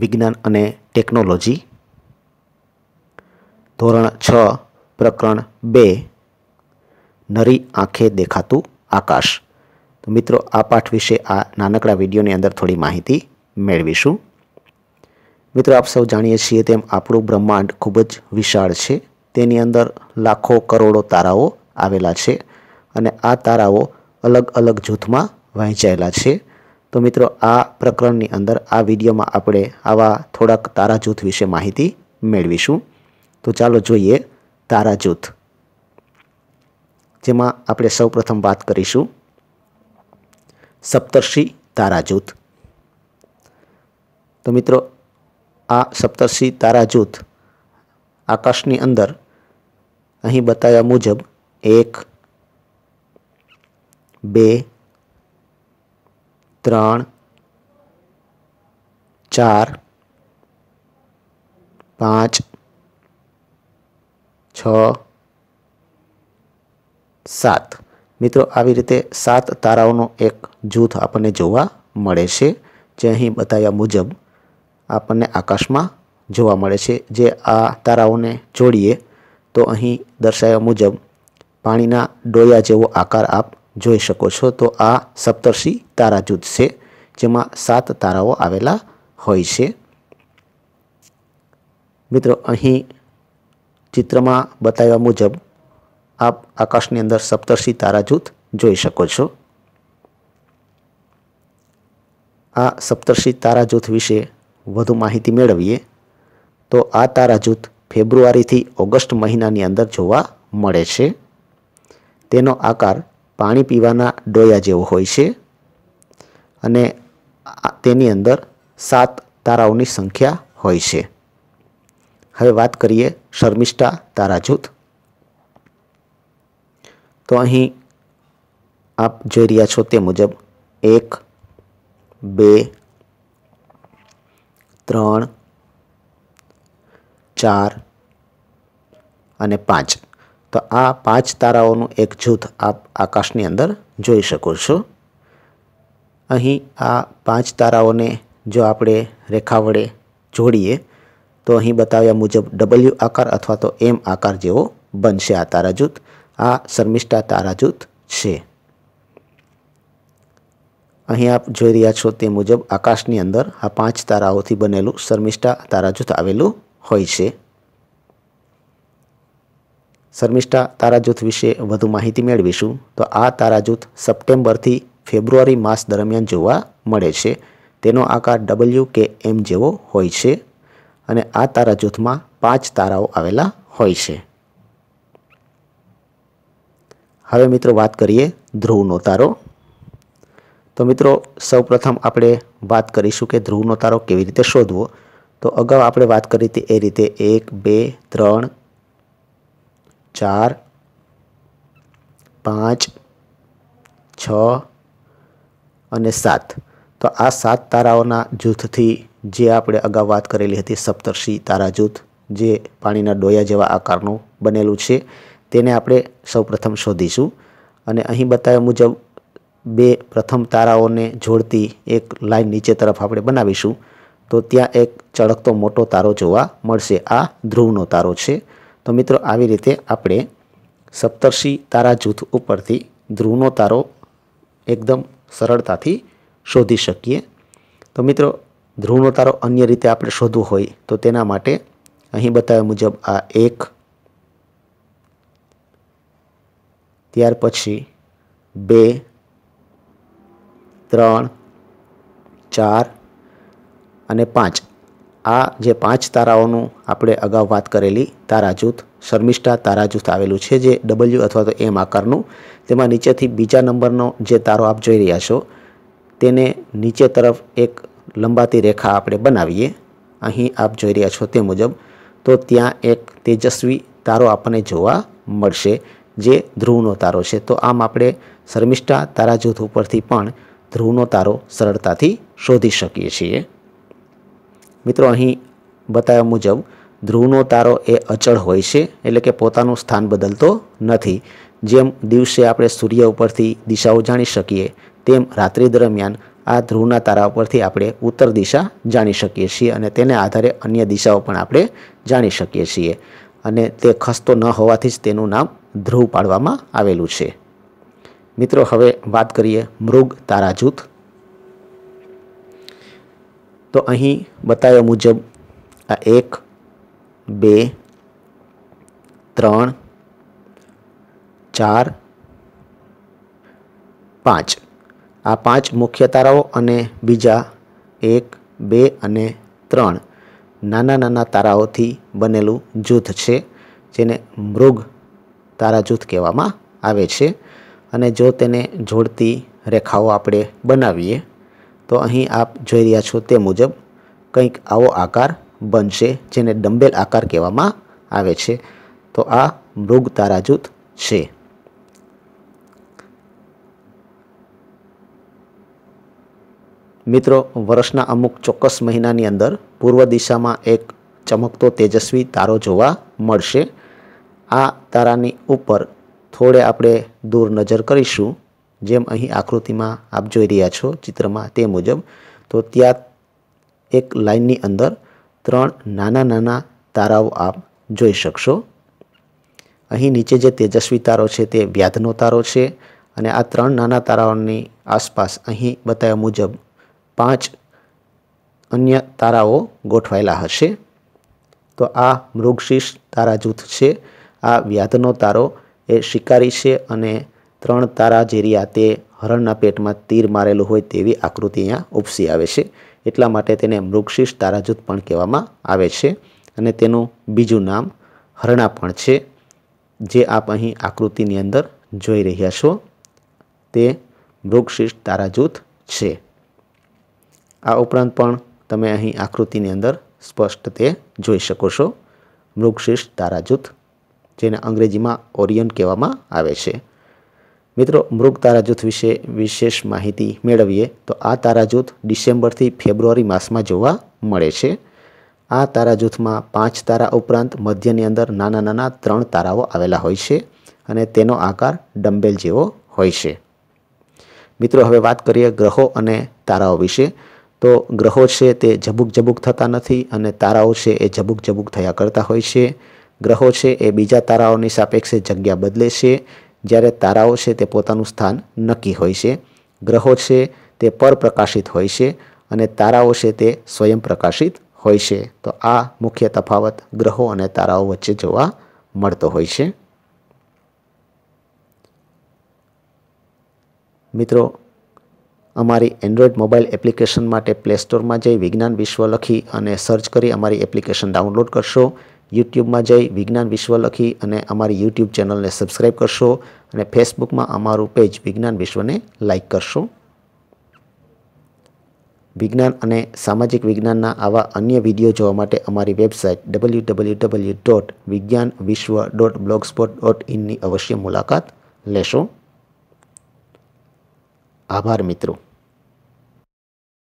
વિજ્ઞાન અને ટેકનોલોજી ધોરણ છ પ્રકરણ બે નરી આંખે દેખાતું આકાશ તો મિત્રો આ પાઠ વિશે આ નાનકડા વિડીયોની અંદર થોડી માહિતી મેળવીશું મિત્રો આપ સૌ જાણીએ છીએ તેમ આપણું બ્રહ્માંડ ખૂબ જ વિશાળ છે તેની અંદર લાખો કરોડો તારાઓ આવેલા છે અને આ તારાઓ અલગ અલગ જૂથમાં વહેંચાયેલા છે તો મિત્રો આ પ્રકરણની અંદર આ વિડીયોમાં આપણે આવા થોડાક તારા જૂથ વિશે માહિતી મેળવીશું તો ચાલો જોઈએ તારા જૂથ જેમાં આપણે સૌપ્રથમ વાત કરીશું સપ્તર્ષિ તારા જૂથ તો મિત્રો આ સપ્તર્ષિ તારા જૂથ આકાશની અંદર અહીં બતાવ્યા મુજબ એક બે ત્રણ ચાર પાંચ છ સાત મિત્રો આવી રીતે સાત તારાઓનો એક જૂથ આપણને જોવા મળે છે જે અહીં બતાવ્યા મુજબ આપણને આકાશમાં જોવા મળે છે જે આ તારાઓને જોડીએ તો અહીં દર્શાવ્યા મુજબ પાણીના ડોયા જેવો આકાર આપ જોઈ શકો છો તો આ સપ્તર્ષિ તારા જૂથ છે જેમાં સાત તારાઓ આવેલા હોય છે મિત્રો અહીં ચિત્રમાં બતાવ્યા મુજબ આપ આકાશની અંદર સપ્તર્ષિ તારા જૂથ જોઈ શકો છો આ સપ્તર્ષિ તારા જૂથ વિશે વધુ માહિતી મેળવીએ તો આ તારા જૂથ ફેબ્રુઆરીથી ઓગસ્ટ મહિનાની અંદર જોવા મળે છે તેનો આકાર પાણી પીવાના ડોયા જેવો હોય છે અને તેની અંદર સાત તારાઓની સંખ્યા હોય છે હવે વાત કરીએ શર્મિષ્ઠા તારાજૂથ તો અહીં આપ જોઈ રહ્યા છો તે મુજબ એક બે ત્રણ ચાર અને પાંચ તો આ પાંચ તારાઓનું એક જૂથ આપ આકાશની અંદર જોઈ શકો છો અહીં આ પાંચ તારાઓને જો આપણે રેખા વડે જોડીએ તો અહીં બતાવ્યા મુજબ ડબલ્યુ આકાર અથવા તો એમ આકાર જેવો બનશે આ તારા જૂથ આ શર્મિષ્ઠા તારા જૂથ છે અહીં આપ જોઈ રહ્યા છો તે મુજબ આકાશની અંદર આ પાંચ તારાઓથી બનેલું શર્મિષ્ઠા તારાજૂથ આવેલું હોય છે શર્મિષ્ઠા તારાજૂથ વિશે વધુ માહિતી મેળવીશું તો આ તારાજૂથ સપ્ટેમ્બરથી ફેબ્રુઆરી માસ દરમિયાન જોવા મળે છે તેનો આકાર ડબલ્યુ કે એમ જેવો હોય છે અને આ તારાજૂથમાં પાંચ તારાઓ આવેલા હોય છે હવે મિત્રો વાત કરીએ ધ્રુવનો તારો તો મિત્રો સૌપ્રથમ આપણે વાત કરીશું કે ધ્રુવનો તારો કેવી રીતે શોધવો તો અગાઉ આપણે વાત કરી હતી એ રીતે એક બે ત્રણ ચાર પાંચ છ અને સાત તો આ સાત તારાઓના જૂથથી જે આપણે અગાઉ વાત કરેલી હતી સપ્તર્ષિ તારા જૂથ જે પાણીના ડોયા જેવા આકારનું બનેલું છે તેને આપણે સૌપ્રથમ શોધીશું અને અહીં બતાવ્યા મુજબ બે પ્રથમ તારાઓને જોડતી એક લાઈન નીચે તરફ આપણે બનાવીશું તો ત્યાં એક ચળકતો મોટો તારો જોવા મળશે આ ધ્રુવનો તારો છે તો મિત્રો આવી રીતે આપણે સપ્તર્ષિ તારા જૂથ ઉપરથી ધ્રુવનો તારો એકદમ સરળતાથી શોધી શકીએ તો મિત્રો ધ્રુવનો તારો અન્ય રીતે આપણે શોધવો હોય તો તેના માટે અહીં બતાવ્યા મુજબ આ એક ત્યાર પછી બે ત્રણ ચાર અને પાંચ આ જે પાંચ તારાઓનું આપણે અગાઉ વાત કરેલી તારાજૂથ શર્મિષ્ઠા તારાજૂથ આવેલું છે જે ડબલ્યુ અથવા તો એમ આકારનું તેમાં નીચેથી બીજા નંબરનો જે તારો આપ જોઈ રહ્યા છો તેને નીચે તરફ એક લંબાતી રેખા આપણે બનાવીએ અહીં આપ જોઈ રહ્યા છો તે મુજબ તો ત્યાં એક તેજસ્વી તારો આપણને જોવા મળશે જે ધ્રુવનો તારો છે તો આમ આપણે શર્મિષ્ઠા તારાજૂથ ઉપરથી પણ ધ્રુવનો તારો સરળતાથી શોધી શકીએ છીએ મિત્રો અહીં બતાવ્યા મુજબ ધ્રુવનો તારો એ અચળ હોય છે એટલે કે પોતાનું સ્થાન બદલતો નથી જેમ દિવસે આપણે સૂર્ય ઉપરથી દિશાઓ જાણી શકીએ તેમ રાત્રિ દરમિયાન આ ધ્રુવના તારા ઉપરથી આપણે ઉત્તર દિશા જાણી શકીએ છીએ અને તેને આધારે અન્ય દિશાઓ પણ આપણે જાણી શકીએ છીએ અને તે ખસતો ન હોવાથી જ તેનું નામ ધ્રુવ પાડવામાં આવેલું છે મિત્રો હવે વાત કરીએ મૃગ તારા જૂથ તો અહીં બતાવ્યા મુજબ આ એક બે ત્રણ ચાર પાંચ આ પાંચ મુખ્ય તારાઓ અને બીજા એક બે અને ત્રણ નાના નાના તારાઓથી બનેલું જૂથ છે જેને મૃગ તારા જૂથ કહેવામાં આવે છે અને જો તેને જોડતી રેખાઓ આપણે બનાવીએ તો અહીં આપ જોઈ રહ્યા છો તે મુજબ કંઈક આવો આકાર બનશે જેને ડંબેલ આકાર કહેવામાં આવે છે તો આ મૃગ તારાજૂથ છે મિત્રો વર્ષના અમુક ચોક્કસ મહિનાની અંદર પૂર્વ દિશામાં એક ચમકતો તેજસ્વી તારો જોવા મળશે આ તારાની ઉપર થોડે આપણે દૂર નજર કરીશું જેમ અહીં આકૃતિમાં આપ જોઈ રહ્યા છો ચિત્રમાં તે મુજબ તો ત્યાં એક લાઇનની અંદર ત્રણ નાના નાના તારાઓ આપ જોઈ શકશો અહીં નીચે જે તેજસ્વી તારો છે તે વ્યાધનો તારો છે અને આ ત્રણ નાના તારાઓની આસપાસ અહીં બતાવ્યા મુજબ પાંચ અન્ય તારાઓ ગોઠવાયેલા હશે તો આ મૃગશીષ તારા જૂથ છે આ વ્યાધનો તારો એ શિકારી છે અને ત્રણ તારા જેરી આતે હરણના પેટમાં તીર મારેલું હોય તેવી આકૃતિ અહીંયા ઉપસી આવે છે એટલા માટે તેને મૃક્ષિષ તારાજૂથ પણ કહેવામાં આવે છે અને તેનું બીજું નામ હરણા પણ છે જે આપ અહીં આકૃતિની અંદર જોઈ રહ્યા છો તે મૃક્ષિષ તારાજૂથ છે આ ઉપરાંત પણ તમે અહીં આકૃતિની અંદર સ્પષ્ટ તે જોઈ શકો છો મૃક્ષિષ તારાજૂથ જેને અંગ્રેજીમાં ઓરિયન કહેવામાં આવે છે મિત્રો મૃગ તારા જૂથ વિશે વિશેષ માહિતી મેળવીએ તો આ તારા જૂથ ડિસેમ્બરથી ફેબ્રુઆરી માસમાં જોવા મળે છે આ તારા જૂથમાં પાંચ તારા ઉપરાંત મધ્યની અંદર નાના નાના ત્રણ તારાઓ આવેલા હોય છે અને તેનો આકાર ડંબેલ જેવો હોય છે મિત્રો હવે વાત કરીએ ગ્રહો અને તારાઓ વિશે તો ગ્રહો છે તે ઝબુક ઝબુક થતા નથી અને તારાઓ છે એ ઝબુક ઝબુક થયા કરતા હોય છે ગ્રહો છે એ બીજા તારાઓની સાપેક્ષે જગ્યા બદલે છે જ્યારે તારાઓ છે તે પોતાનું સ્થાન નક્કી હોય છે ગ્રહો છે તે પરપ્રકાશિત હોય છે અને તારાઓ છે તે સ્વયં પ્રકાશિત હોય છે તો આ મુખ્ય તફાવત ગ્રહો અને તારાઓ વચ્ચે જોવા મળતો હોય છે મિત્રો અમારી એન્ડ્રોઈડ મોબાઈલ એપ્લિકેશન માટે પ્લે સ્ટોરમાં જઈ વિજ્ઞાન વિશ્વ લખી અને સર્ચ કરી અમારી એપ્લિકેશન ડાઉનલોડ કરશો યુટ્યુબમાં જઈ વિજ્ઞાન વિશ્વ લખી અને અમારી યુટ્યુબ ચેનલને સબસ્ક્રાઈબ કરશો અને ફેસબુકમાં અમારું પેજ વિજ્ઞાન વિશ્વને લાઇક કરશો વિજ્ઞાન અને સામાજિક વિજ્ઞાનના આવા અન્ય વિડીયો જોવા માટે અમારી website W W W dot વિજ્ઞાન વિશ્વ ડોટ બ્લોગસ્પોટ ડોટ ઇનની અવશ્ય મુલાકાત લેશો આભાર મિત્રો